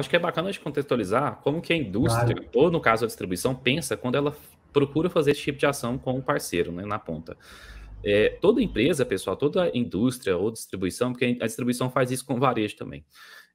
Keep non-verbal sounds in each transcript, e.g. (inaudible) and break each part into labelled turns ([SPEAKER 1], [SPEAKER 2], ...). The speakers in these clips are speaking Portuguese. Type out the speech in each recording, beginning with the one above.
[SPEAKER 1] Acho que é bacana de contextualizar como que a indústria, claro. ou no caso a distribuição, pensa quando ela procura fazer esse tipo de ação com um parceiro né, na ponta. É, toda empresa, pessoal, toda indústria ou distribuição, porque a distribuição faz isso com varejo também.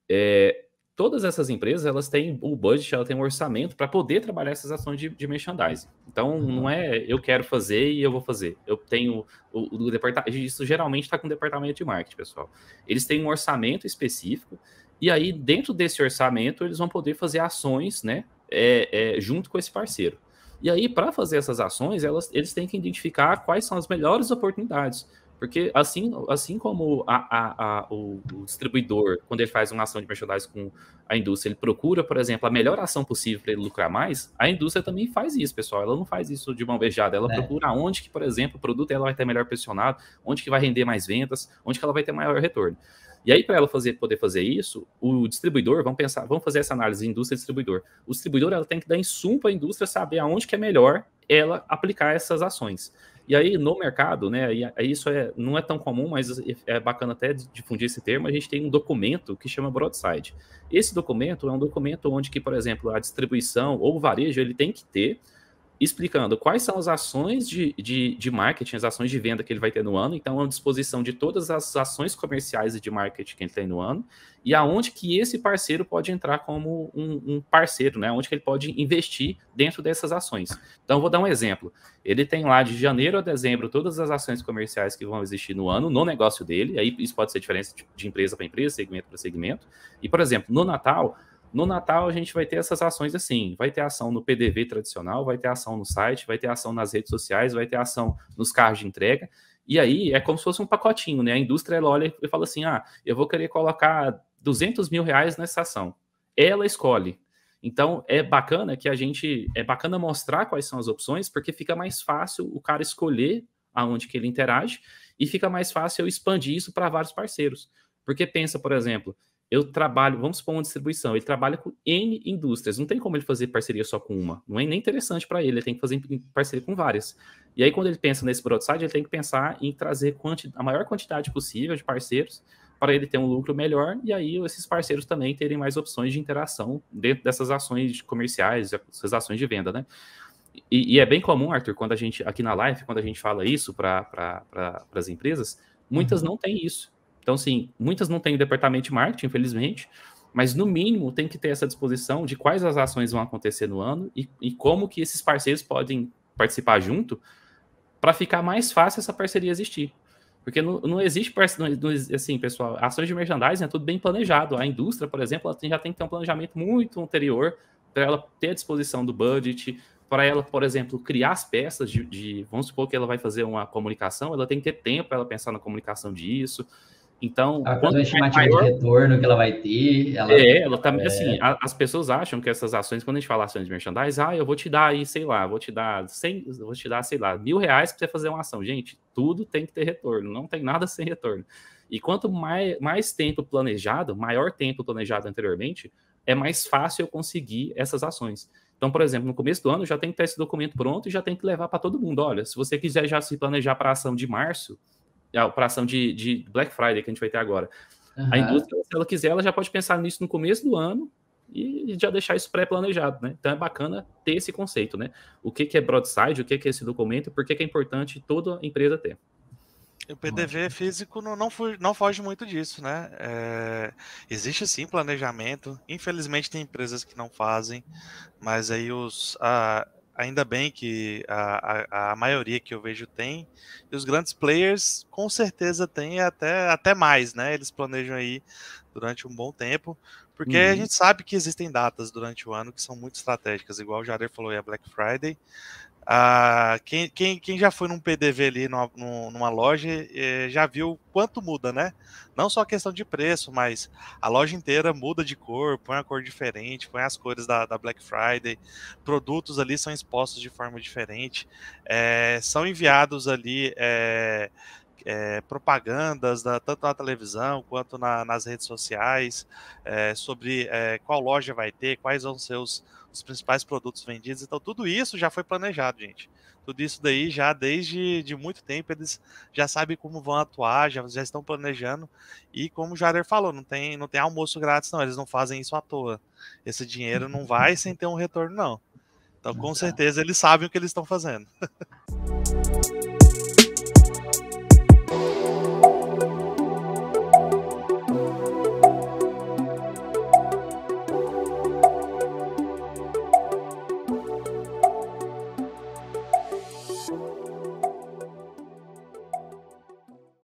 [SPEAKER 1] É, todas essas empresas, elas têm o budget, elas têm um orçamento para poder trabalhar essas ações de, de merchandising. Então, uhum. não é eu quero fazer e eu vou fazer. Eu tenho o, o departamento, isso geralmente está com o departamento de marketing, pessoal. Eles têm um orçamento específico e aí, dentro desse orçamento, eles vão poder fazer ações, né? É, é, junto com esse parceiro. E aí, para fazer essas ações, elas, eles têm que identificar quais são as melhores oportunidades. Porque assim, assim como a, a, a, o, distribuidor, quando ele faz uma ação de merchandising com a indústria, ele procura, por exemplo, a melhor ação possível para ele lucrar mais, a indústria também faz isso, pessoal. Ela não faz isso de mão beijada. Ela é. procura onde que, por exemplo, o produto ela vai estar melhor posicionado, onde que vai render mais vendas, onde que ela vai ter maior retorno. E aí, para ela fazer, poder fazer isso, o distribuidor, vamos pensar, vamos fazer essa análise indústria-distribuidor. O distribuidor ela tem que dar insumo para a indústria saber aonde que é melhor ela aplicar essas ações. E aí, no mercado, né, isso é, não é tão comum, mas é bacana até difundir esse termo, a gente tem um documento que chama Broadside. Esse documento é um documento onde que, por exemplo, a distribuição ou o varejo, ele tem que ter explicando quais são as ações de, de, de marketing, as ações de venda que ele vai ter no ano, então é a disposição de todas as ações comerciais e de marketing que ele tem no ano, e aonde que esse parceiro pode entrar como um, um parceiro, né? Onde que ele pode investir dentro dessas ações. Então, vou dar um exemplo. Ele tem lá de janeiro a dezembro todas as ações comerciais que vão existir no ano, no negócio dele, aí isso pode ser diferente de empresa para empresa, segmento para segmento. E, por exemplo, no Natal, no Natal, a gente vai ter essas ações assim: vai ter ação no PDV tradicional, vai ter ação no site, vai ter ação nas redes sociais, vai ter ação nos carros de entrega. E aí é como se fosse um pacotinho, né? A indústria ela olha e fala assim: ah, eu vou querer colocar 200 mil reais nessa ação. Ela escolhe. Então é bacana que a gente é bacana mostrar quais são as opções, porque fica mais fácil o cara escolher aonde que ele interage e fica mais fácil eu expandir isso para vários parceiros. Porque pensa, por exemplo, eu trabalho, vamos supor uma distribuição, ele trabalha com N indústrias, não tem como ele fazer parceria só com uma, não é nem interessante para ele, ele tem que fazer parceria com várias. E aí, quando ele pensa nesse broadside, ele tem que pensar em trazer a maior quantidade possível de parceiros para ele ter um lucro melhor e aí esses parceiros também terem mais opções de interação dentro dessas ações comerciais, essas ações de venda, né? E, e é bem comum, Arthur, quando a gente, aqui na live, quando a gente fala isso para pra, pra, as empresas, muitas uhum. não têm isso então, sim, muitas não têm o departamento de marketing, infelizmente, mas no mínimo tem que ter essa disposição de quais as ações vão acontecer no ano e, e como que esses parceiros podem participar junto para ficar mais fácil essa parceria existir. Porque não, não existe, assim, pessoal, ações de merchandising é tudo bem planejado. A indústria, por exemplo, ela tem, já tem que ter um planejamento muito anterior para ela ter a disposição do budget, para ela, por exemplo, criar as peças de, de, Vamos supor que ela vai fazer uma comunicação, ela tem que ter tempo para ela pensar na comunicação disso. Então, a quanto mais maior... de retorno que ela vai ter, ela... é, ela também tá, é... assim, a, as pessoas acham que essas ações, quando a gente fala ações de merchandising, ah, eu vou te dar aí, sei lá, vou te dar 100, vou te dar, sei lá, mil reais para você fazer uma ação. Gente, tudo tem que ter retorno, não tem nada (laughs) sem retorno. E quanto mais, mais tempo planejado, maior tempo planejado anteriormente, é mais fácil eu conseguir essas ações. Então, por exemplo, no começo do ano já tem que ter esse documento pronto e já tem que levar para todo mundo. Olha, se você quiser já se planejar para a ação de março, a operação de, de, Black Friday que a gente vai ter agora. Uhum. A indústria, se ela quiser, ela já pode pensar nisso no começo do ano e já deixar isso pré-planejado, né? Então é bacana ter esse conceito, né? O que, que é broadside, o que, que é esse documento, por que, que é importante toda empresa ter.
[SPEAKER 2] O PDV físico não, não, não, foge muito disso, né? É, existe sim planejamento. Infelizmente tem empresas que não fazem, mas aí os, a, ainda bem que a, a, a, maioria que eu vejo tem, e os grandes players com certeza tem até, até mais, né? Eles planejam aí durante um bom tempo, porque uhum. a gente sabe que existem datas durante o ano que são muito estratégicas, igual o Jader falou aí, a Black Friday, ah, quem, quem, quem, já foi num PDV ali numa, numa loja eh, já viu quanto muda, né? Não só a questão de preço, mas a loja inteira muda de cor, põe a cor diferente, põe as cores da, da Black Friday, produtos ali são expostos de forma diferente, eh, são enviados ali eh, é, propagandas, da, tanto na televisão quanto na, nas redes sociais, é, sobre é, qual loja vai ter, quais vão ser os, os, principais produtos vendidos. Então, tudo isso já foi planejado, gente. Tudo isso daí já desde de muito tempo eles já sabem como vão atuar, já, já estão planejando. E como o Jader falou, não tem, não tem almoço grátis, não. Eles não fazem isso à toa. Esse dinheiro não vai sem ter um retorno, não. Então, com certeza, eles sabem o que eles estão fazendo. (laughs)